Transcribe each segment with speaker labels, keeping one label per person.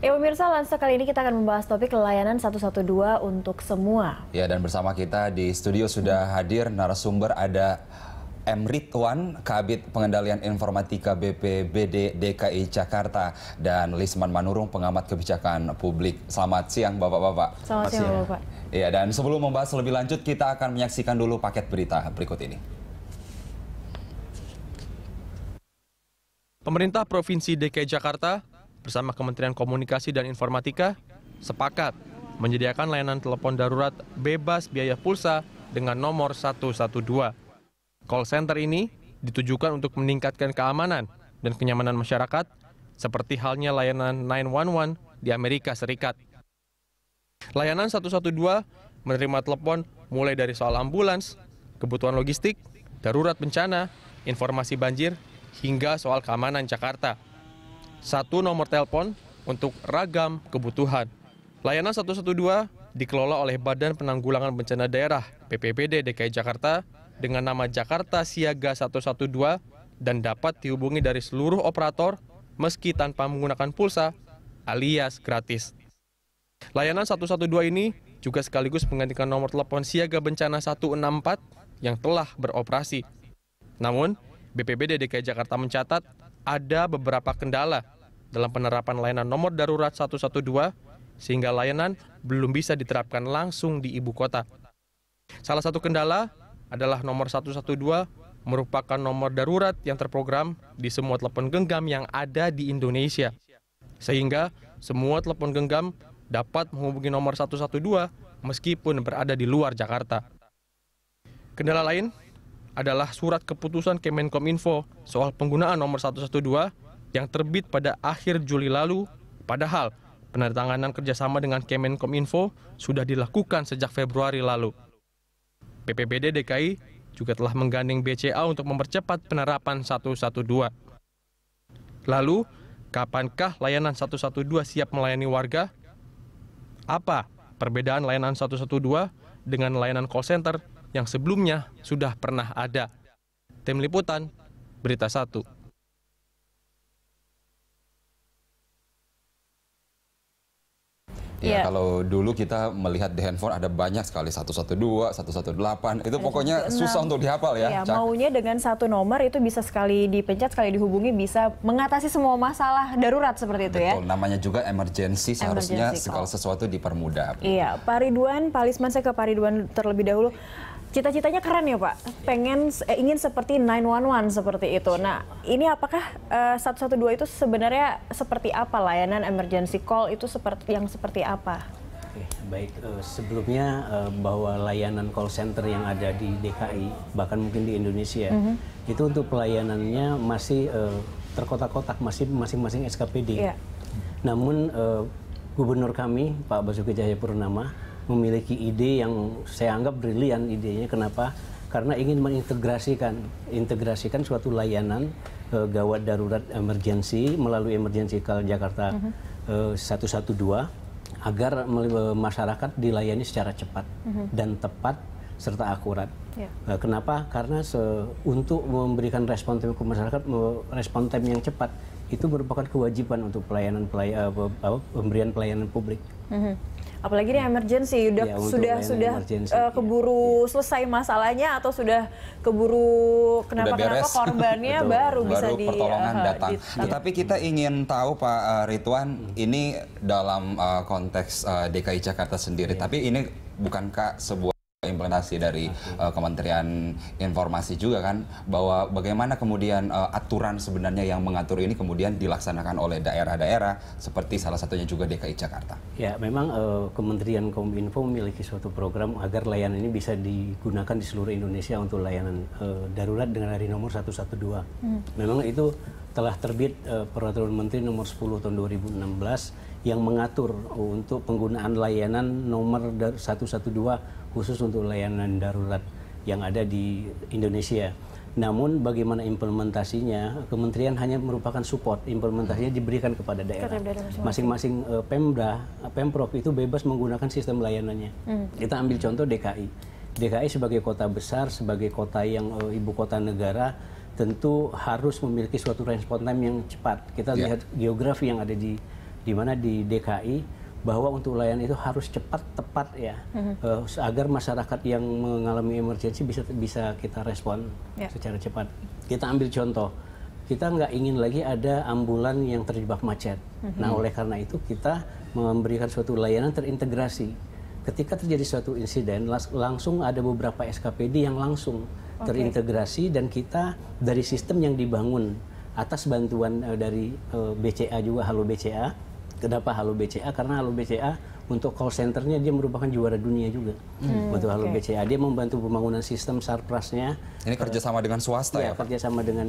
Speaker 1: Ya pemirsa, Lansa kali ini kita akan membahas topik layanan 112 untuk semua.
Speaker 2: Ya dan bersama kita di studio sudah hadir narasumber ada M. Ridwan, Kabit Pengendalian Informatika BPBD DKI Jakarta, dan Lisman Manurung, pengamat kebijakan publik. Selamat siang Bapak-Bapak. Selamat, Selamat siang Bapak. Ya, dan sebelum membahas lebih lanjut, kita akan menyaksikan dulu paket berita berikut ini.
Speaker 3: Pemerintah Provinsi DKI Jakarta bersama Kementerian Komunikasi dan Informatika sepakat menyediakan layanan telepon darurat bebas biaya pulsa dengan nomor 112. Call center ini ditujukan untuk meningkatkan keamanan dan kenyamanan masyarakat seperti halnya layanan 911 di Amerika Serikat. Layanan 112 menerima telepon mulai dari soal ambulans, kebutuhan logistik, darurat bencana, informasi banjir, hingga soal keamanan Jakarta satu nomor telepon untuk ragam kebutuhan. Layanan 112 dikelola oleh Badan Penanggulangan Bencana Daerah BPBD DKI Jakarta dengan nama Jakarta Siaga 112 dan dapat dihubungi dari seluruh operator meski tanpa menggunakan pulsa alias gratis. Layanan 112 ini juga sekaligus menggantikan nomor telepon siaga bencana 164 yang telah beroperasi. Namun, BPBD DKI Jakarta mencatat ada beberapa kendala dalam penerapan layanan nomor darurat 112 sehingga layanan belum bisa diterapkan langsung di ibu kota. Salah satu kendala adalah nomor 112 merupakan nomor darurat yang terprogram di semua telepon genggam yang ada di Indonesia. Sehingga semua telepon genggam dapat menghubungi nomor 112 meskipun berada di luar Jakarta. Kendala lain adalah surat keputusan Kemenkominfo soal penggunaan nomor 112 yang terbit pada akhir Juli lalu, padahal penandatanganan kerjasama dengan Kemenkominfo sudah dilakukan sejak Februari lalu. PPBD DKI juga telah menggandeng BCA untuk mempercepat penerapan 112. Lalu, kapankah layanan 112 siap melayani warga? Apa perbedaan layanan 112 dengan layanan call center yang sebelumnya sudah pernah ada. Tim Liputan, Berita Satu.
Speaker 4: Ya,
Speaker 2: ya kalau dulu kita melihat di handphone ada banyak sekali 112, 118. Itu pokoknya susah untuk dihafal ya. ya maunya
Speaker 1: dengan satu nomor itu bisa sekali dipencet, sekali dihubungi bisa mengatasi semua masalah darurat seperti itu Betul. ya.
Speaker 2: Betul, namanya juga emergency seharusnya emergency sesuatu dipermudah.
Speaker 1: Iya, Pak Ridwan, Pak Lisman saya ke Pak Ridwan terlebih dahulu. Cita-citanya keren ya Pak, iya. pengen eh, ingin seperti 911 seperti itu. Nah ini apakah eh, 112 itu sebenarnya seperti apa layanan emergency call itu seperti yang seperti apa?
Speaker 4: Oke, baik. Uh, sebelumnya uh, bahwa layanan call center yang ada di DKI bahkan mungkin di Indonesia mm -hmm. itu untuk pelayanannya masih uh, terkotak-kotak masih masing-masing SKPD. Yeah. Namun uh, gubernur kami Pak Basuki Cahayapurnama memiliki ide yang saya anggap brilian idenya kenapa karena ingin mengintegrasikan integrasikan suatu layanan uh, gawat darurat emergensi melalui emergensi call Jakarta uh -huh. uh, 112 agar eh, masyarakat dilayani secara cepat uh mhm. -huh. dan tepat serta akurat. Ya. Eh, kenapa? Karena se untuk memberikan respon time ke masyarakat, respon time yang cepat itu merupakan kewajiban untuk pelayanan pelay, eh, pemberian pelayanan publik.
Speaker 2: Mm -hmm.
Speaker 1: Apalagi ini emergency, ya, sudah sudah uh, keburu ya. selesai masalahnya atau sudah keburu kenapa-kenapa korbannya baru, baru bisa baru di datang. Ditang.
Speaker 2: Tetapi kita ingin tahu Pak Rituan hmm. ini dalam uh, konteks uh, DKI Jakarta sendiri, ya. tapi ini bukankah sebuah implementasi dari uh, Kementerian Informasi juga kan bahwa bagaimana kemudian uh, aturan sebenarnya yang mengatur ini kemudian dilaksanakan oleh daerah-daerah seperti salah satunya juga DKI Jakarta.
Speaker 4: Ya, memang uh, Kementerian Kominfo memiliki suatu program agar layanan ini bisa digunakan di seluruh Indonesia untuk layanan uh, darurat dengan hari nomor 112. Hmm. Memang itu telah terbit uh, peraturan menteri nomor 10 tahun 2016 yang mengatur untuk penggunaan layanan nomor 112 khusus untuk layanan darurat yang ada di Indonesia. Namun bagaimana implementasinya, kementerian hanya merupakan support, implementasinya hmm. diberikan kepada daerah. Masing-masing e, Pemda, Pemprov itu bebas menggunakan sistem layanannya. Hmm. Kita ambil contoh DKI. DKI sebagai kota besar, sebagai kota yang e, ibu kota negara, tentu harus memiliki suatu respon time yang cepat. Kita yeah. lihat geografi yang ada di di mana di DKI bahwa untuk layanan itu harus cepat tepat ya mm-hmm. uh, agar masyarakat yang mengalami emergensi bisa bisa kita respon yeah. secara cepat kita ambil contoh kita nggak ingin lagi ada ambulan yang terjebak macet mm-hmm. nah oleh karena itu kita memberikan suatu layanan terintegrasi ketika terjadi suatu insiden langsung ada beberapa SKPD yang langsung okay. terintegrasi dan kita dari sistem yang dibangun atas bantuan uh, dari uh, eh, BCA juga Halo BCA Kenapa Halo BCA? Karena Halo BCA untuk call centernya dia merupakan juara dunia juga. Hmm, untuk Halo okay. BCA dia membantu pembangunan sistem sarprasnya. Ini kerjasama uh, dengan swasta iya, ya? ya kerjasama dengan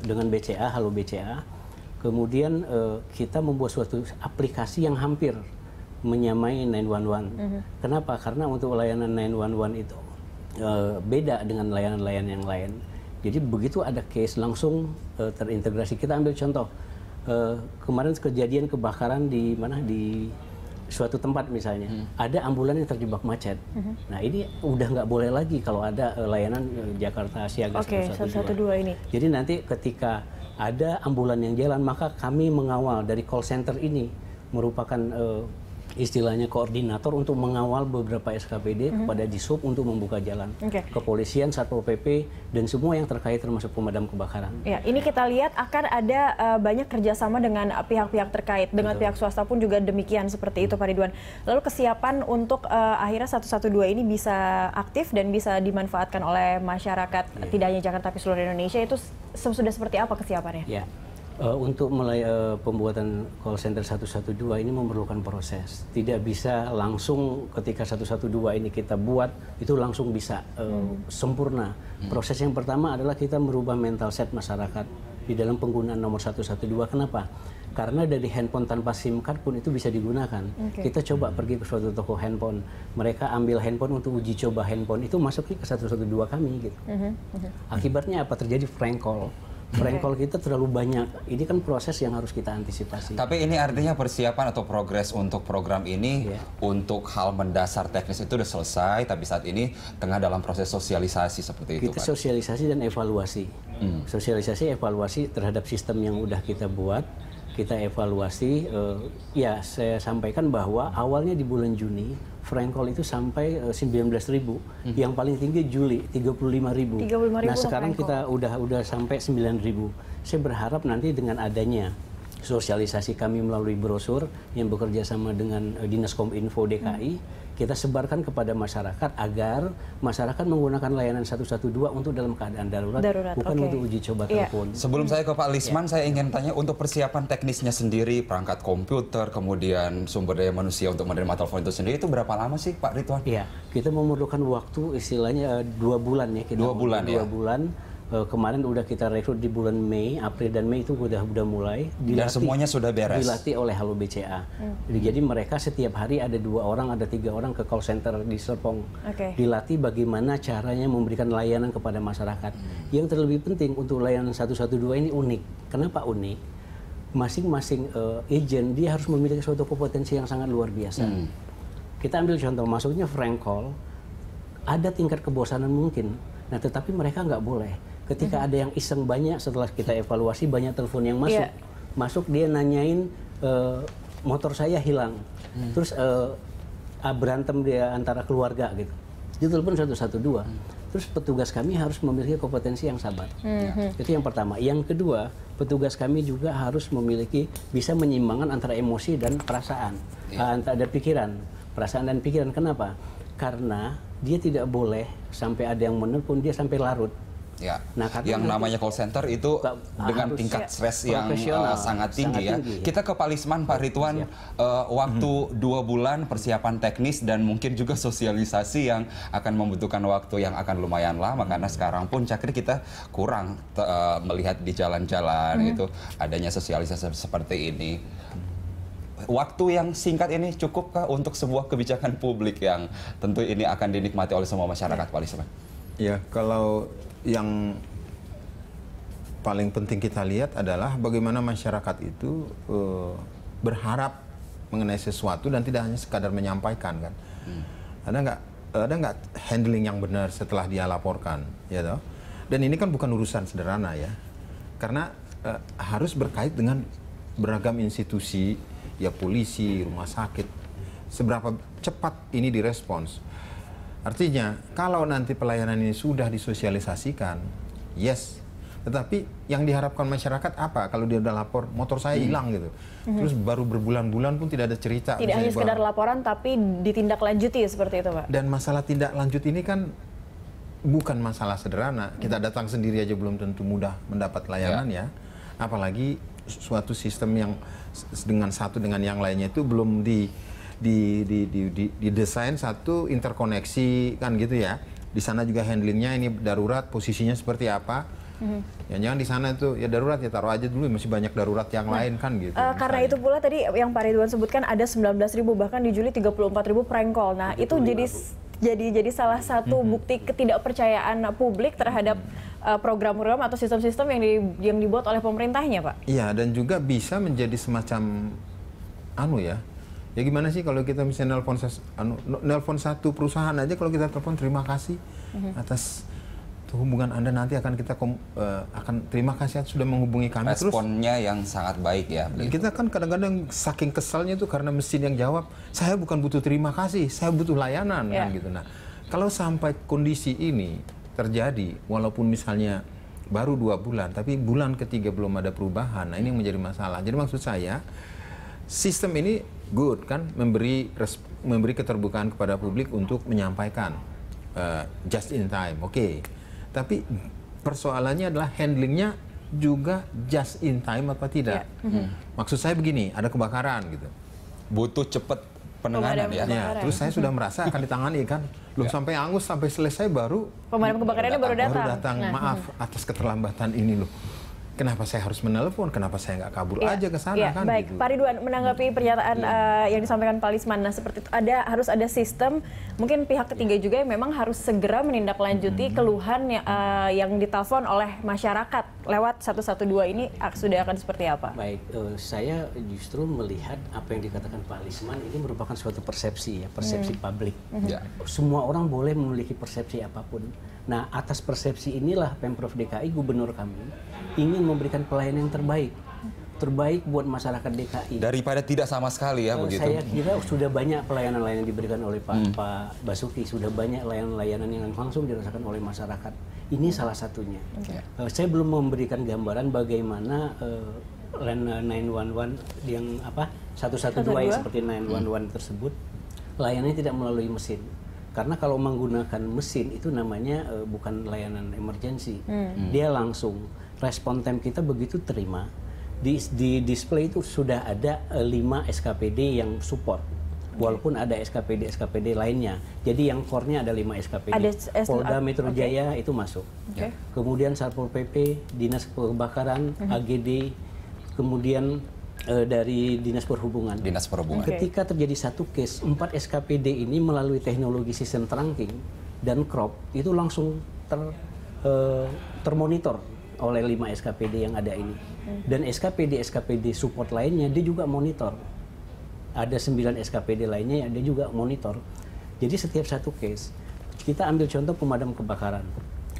Speaker 4: dengan BCA, Halo BCA. Kemudian uh, kita membuat suatu aplikasi yang hampir menyamai 911. Mm -hmm. Kenapa? Karena untuk layanan 911 itu uh, beda dengan layanan-layanan yang lain. Jadi begitu ada case langsung uh, terintegrasi. Kita ambil contoh uh, kemarin kejadian kebakaran di mana di suatu tempat misalnya hmm. ada ambulans yang terjebak macet. Hmm. Nah, ini udah nggak boleh lagi kalau ada eh, layanan eh, Jakarta Siaga okay, 112. ini. Jadi nanti ketika ada ambulans yang jalan maka kami mengawal dari call center ini merupakan uh, istilahnya koordinator untuk mengawal beberapa SKPD mm -hmm. kepada disub untuk membuka jalan. Okay. Kepolisian, Satpol PP dan semua yang terkait termasuk pemadam kebakaran.
Speaker 1: Ya, ini kita lihat akan ada uh, banyak kerjasama dengan eh, pihak-pihak terkait, dengan Betul. pihak swasta pun juga demikian seperti itu hmm. Pak Ridwan. Lalu kesiapan untuk uh, akhirnya 112 ini bisa aktif dan bisa dimanfaatkan oleh masyarakat yeah. tidak hanya Jakarta tapi seluruh Indonesia itu sudah seperti apa kesiapannya?
Speaker 4: Yeah uh, untuk mulai uh, eh, pembuatan call center 112 ini memerlukan proses. Tidak bisa langsung ketika 112 ini kita buat itu langsung bisa uh, hmm. sempurna. Hmm. Proses yang pertama adalah kita merubah mental set masyarakat di dalam penggunaan nomor 112. Kenapa? Karena dari handphone tanpa SIM card pun itu bisa digunakan. Okay. Kita coba pergi ke suatu toko handphone, mereka ambil handphone untuk uji coba handphone itu masuk ke 112 kami gitu. Mm -hmm. Akibatnya apa terjadi? Prank call. Prank kita terlalu banyak. Ini kan proses yang harus kita antisipasi. Tapi
Speaker 2: ini artinya persiapan atau progres untuk program ini yeah. untuk hal mendasar teknis itu sudah selesai, tapi saat ini tengah dalam proses sosialisasi
Speaker 4: seperti itu. Kita sosialisasi dan evaluasi. Hmm. Sosialisasi, evaluasi terhadap sistem yang sudah kita buat kita evaluasi. Uh, ya, saya sampaikan bahwa awalnya di bulan Juni Frankol itu sampai uh, eh, 19.000 ribu, hmm. yang paling tinggi Juli 35 ribu. 35 ribu nah sekarang kita udah udah sampai 9.000. ribu. Saya berharap nanti dengan adanya sosialisasi kami melalui brosur yang bekerja sama dengan uh, Dinas Kominfo DKI. Hmm kita sebarkan kepada masyarakat agar masyarakat menggunakan layanan 112 untuk dalam keadaan darurat, darurat bukan okay. untuk uji coba yeah. telepon. Sebelum saya ke Pak Lisman, yeah. saya ingin
Speaker 2: tanya untuk persiapan teknisnya sendiri, perangkat komputer, kemudian sumber daya manusia untuk menerima telepon itu sendiri itu berapa lama sih Pak Ridwan?
Speaker 4: Iya, yeah. kita memerlukan waktu istilahnya eh, dua bulan ya. Kita dua bulan dua ya? Dua bulan uh, kemarin udah kita rekrut di bulan Mei, April dan Mei itu udah udah mulai dilatih. Dan semuanya sudah beres. Dilatih oleh Halo BCA. Hmm. Jadi mereka setiap hari ada dua orang, ada tiga orang ke call center di Serpong. Okay. Dilatih bagaimana caranya memberikan layanan kepada masyarakat. Hmm. Yang terlebih penting untuk layanan 112 ini unik. Kenapa unik? Masing-masing uh, agent dia harus memiliki suatu kompetensi yang sangat luar biasa. Hmm. Kita ambil contoh, masuknya Frank Call, ada tingkat kebosanan mungkin. Nah, tetapi mereka nggak boleh Ketika mm-hmm. ada yang iseng banyak setelah kita evaluasi banyak telepon yang masuk. Yeah. Masuk dia nanyain e, motor saya hilang. mm. Terus e, berantem dia antara keluarga gitu. Dia telepon satu dua mm. Terus petugas kami harus memiliki kompetensi yang sabar. Hmm. Itu yang pertama. Yang kedua, petugas kami juga harus memiliki bisa menyimbangkan antara emosi dan perasaan, yeah. Iya. antara ada pikiran, perasaan dan pikiran. Kenapa? Karena dia tidak boleh sampai ada yang menelpon dia sampai larut.
Speaker 2: Ya. Nah, yang namanya call center itu dengan tingkat stres yang uh, sangat tinggi sangat ya. Tinggi, ya. Kita ke Pak Palisman Pak iya, Rituan uh, eh, waktu -hmm. dua bulan persiapan teknis dan mungkin juga sosialisasi yang akan membutuhkan waktu yang akan lumayan lama mhm. karena sekarang pun cakri kita kurang uh, melihat di jalan-jalan -hmm. itu adanya sosialisasi seperti ini. Waktu yang singkat ini cukupkah untuk sebuah kebijakan publik yang tentu ini akan dinikmati oleh semua masyarakat iya. Palisman?
Speaker 5: Ya, kalau yang paling penting kita lihat adalah bagaimana masyarakat itu uh, berharap mengenai sesuatu dan tidak hanya sekadar menyampaikan kan. Hmm. Ada nggak ada nggak handling yang benar setelah dia laporkan, ya toh? Dan ini kan bukan urusan sederhana ya, karena uh, harus berkait dengan beragam institusi, ya polisi, rumah sakit. Seberapa cepat ini direspons? Artinya, kalau nanti pelayanan ini sudah disosialisasikan, yes. Tetapi yang diharapkan masyarakat apa? Kalau dia udah lapor, motor saya hmm. hilang gitu. Hmm. Terus baru berbulan-bulan pun tidak ada cerita. Tidak hanya sekedar
Speaker 1: bahwa. laporan, tapi ditindaklanjuti seperti itu, Pak.
Speaker 5: Dan masalah tindak lanjut ini kan bukan masalah sederhana. Kita hmm. datang sendiri aja belum tentu mudah mendapat layanan ya. ya. Apalagi suatu sistem yang dengan satu dengan yang lainnya itu belum di di, di, di, di, didesain satu interkoneksi kan gitu ya. Di sana juga handlingnya ini darurat, posisinya seperti apa. Mm-hmm. Ya jangan di sana itu ya darurat ya taruh aja dulu ya masih banyak darurat yang nah, lain kan gitu. Uh,
Speaker 1: karena itu pula tadi yang Pak Ridwan sebutkan ada 19 ribu bahkan di Juli 34 ribu prank call. Nah itu jadi jadi jadi salah satu mm-hmm. bukti ketidakpercayaan publik terhadap uh, program-program atau sistem-sistem yang di, yang dibuat oleh pemerintahnya pak. Iya
Speaker 5: dan juga bisa menjadi semacam anu ya Ya gimana sih kalau kita misalnya nelpon anu, nelpon satu perusahaan aja kalau kita telepon terima kasih mm-hmm. atas hubungan Anda nanti akan kita kom, uh, akan terima kasih sudah menghubungi kami responnya
Speaker 2: terus. yang sangat baik ya, ya.
Speaker 5: Kita kan kadang-kadang saking kesalnya itu karena mesin yang jawab, saya bukan butuh terima kasih, saya butuh layanan yeah. kan ya. gitu. Nah, kalau sampai kondisi ini terjadi walaupun misalnya baru dua bulan, tapi bulan ketiga belum ada perubahan. Nah, ini yang menjadi masalah. Jadi maksud saya, sistem ini good kan memberi res, memberi keterbukaan kepada publik untuk menyampaikan uh, just in time oke okay. tapi persoalannya adalah handlingnya juga just in time apa tidak yeah. mm -hmm. maksud saya begini ada kebakaran gitu butuh cepat penanganan ya. ya. Terus saya sudah merasa akan ditangani kan. Belum ya. sampai angus sampai selesai baru
Speaker 1: pemadam kebakarannya baru datang. Baru datang. Nah. Maaf mm-hmm.
Speaker 5: atas keterlambatan ini loh kenapa saya harus menelepon, kenapa saya nggak kabur yeah. aja ke sana yeah. kan? Baik, gitu. Pak
Speaker 1: Ridwan menanggapi iya. pernyataan yeah. Iya. uh, yang disampaikan Pak Lisman, nah seperti itu ada harus ada sistem, mungkin pihak ketiga yeah. juga yang memang harus segera menindaklanjuti hmm. keluhan yang, uh, eh, yang ditelepon oleh masyarakat lewat 112 ini sudah akan seperti apa?
Speaker 4: Baik, uh, saya justru melihat apa yang dikatakan Pak Lisman ini merupakan suatu persepsi ya, persepsi hmm. publik. Hmm. Ya. Semua orang boleh memiliki persepsi apapun. Nah, atas persepsi inilah Pemprov DKI, gubernur kami ingin memberikan pelayanan yang terbaik terbaik buat masyarakat DKI.
Speaker 2: Daripada tidak sama sekali ya uh, begitu. Saya kira
Speaker 4: sudah banyak pelayanan yang diberikan oleh Pak, hmm. Pak Basuki, sudah banyak layanan-layanan yang langsung dirasakan oleh masyarakat. Ini salah satunya. Okay. Uh, eh, saya belum memberikan gambaran bagaimana uh, land 911 yang apa 112 yang seperti 911 hmm. tersebut layanannya tidak melalui mesin. Karena kalau menggunakan mesin itu namanya uh, bukan layanan emergensi. Hmm. Dia langsung respon time kita begitu terima di, di display itu sudah ada uh, eh, 5 SKPD yang support walaupun ada SKPD SKPD lainnya. Jadi yang core-nya ada 5 SKPD. Ada Polda Metro okay. Jaya itu masuk. Okay. Ya. Kemudian Satpol PP, Dinas Kebakaran, mm -hmm. AGD, kemudian e, dari Dinas Perhubungan. Dinas Perhubungan. Okay. Nah, ketika terjadi satu case, 4 SKPD ini melalui teknologi sistem tracking dan crop itu langsung ter e, termonitor oleh 5 SKPD yang ada ini. Dan SKPD SKPD support lainnya dia juga monitor ada 9 SKPD lainnya yang dia juga monitor. Jadi setiap satu case, kita ambil contoh pemadam kebakaran.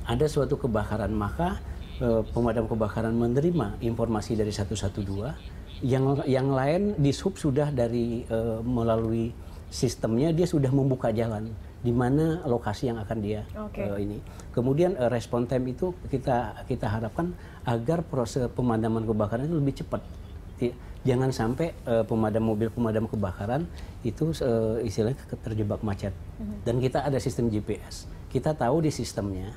Speaker 4: Ada suatu kebakaran, maka eh, pemadam kebakaran menerima informasi dari 112, yang yang lain di sub sudah dari eh, melalui sistemnya dia sudah membuka jalan di mana lokasi yang akan dia okay. uh, eh, ini. Kemudian uh, respon time itu kita kita harapkan agar proses pemadaman kebakaran itu lebih cepat jangan sampai uh, pemadam mobil pemadam kebakaran itu uh, istilahnya terjebak macet. Mm-hmm. Dan kita ada sistem GPS. Kita tahu di sistemnya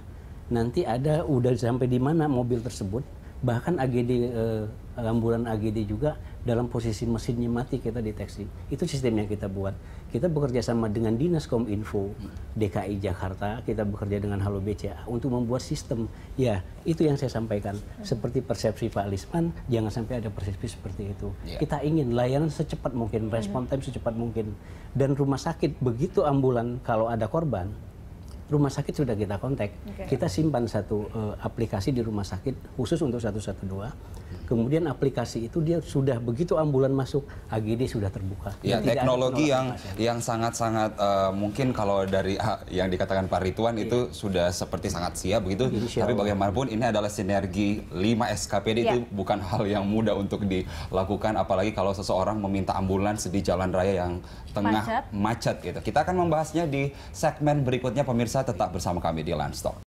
Speaker 4: nanti ada udah sampai di mana mobil tersebut. Bahkan AGD uh, eh, lamburan AGD juga dalam posisi mesinnya mati kita deteksi. Itu sistem yang kita buat. Kita bekerja sama dengan Dinas Kominfo DKI Jakarta, kita bekerja dengan Halo BCA untuk membuat sistem. Ya, itu yang saya sampaikan. Seperti persepsi Pak Lisman, jangan sampai ada persepsi seperti itu. Ya. Kita ingin layanan secepat mungkin, respon iya. time secepat mungkin. Dan rumah sakit begitu ambulan kalau ada korban, rumah sakit sudah kita kontak. Okay. Kita simpan satu uh, aplikasi di rumah sakit khusus untuk 112. Kemudian aplikasi itu dia sudah begitu ambulan masuk AGD sudah terbuka. Ya, teknologi yang
Speaker 2: pasien. yang sangat-sangat uh, mungkin kalau dari uh, yang dikatakan Pak Rituan yeah. itu sudah seperti sangat siap begitu. Insya Tapi bagaimanapun ini adalah sinergi 5 SKPD yeah. itu iya. bukan hal yang mudah untuk dilakukan apalagi kalau seseorang meminta ambulans di jalan raya yang tengah macet, macet gitu. Kita akan membahasnya di segmen berikutnya pemirsa tetap bersama kami di Landstock.